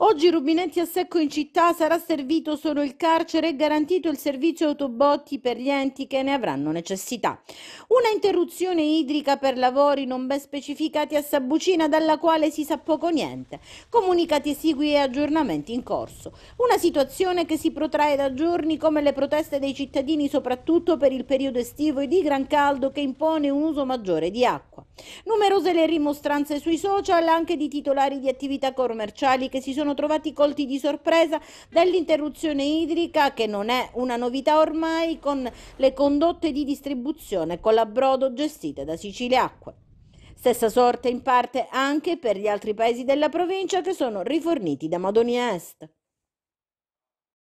Oggi rubinetti a secco in città sarà servito solo il carcere e garantito il servizio autobotti per gli enti che ne avranno necessità. Una interruzione idrica per lavori non ben specificati a Sabucina dalla quale si sa poco niente. Comunicati esigui e aggiornamenti in corso. Una situazione che si protrae da giorni come le proteste dei cittadini soprattutto per il periodo estivo e di gran caldo che impone un uso maggiore di acqua. Numerose le rimostranze sui social anche di titolari di attività commerciali che si sono trovati colti di sorpresa dall'interruzione idrica che non è una novità ormai con le condotte di distribuzione con l'abbrodo gestite da Siciliacque. Stessa sorte in parte anche per gli altri paesi della provincia che sono riforniti da Madonia Est.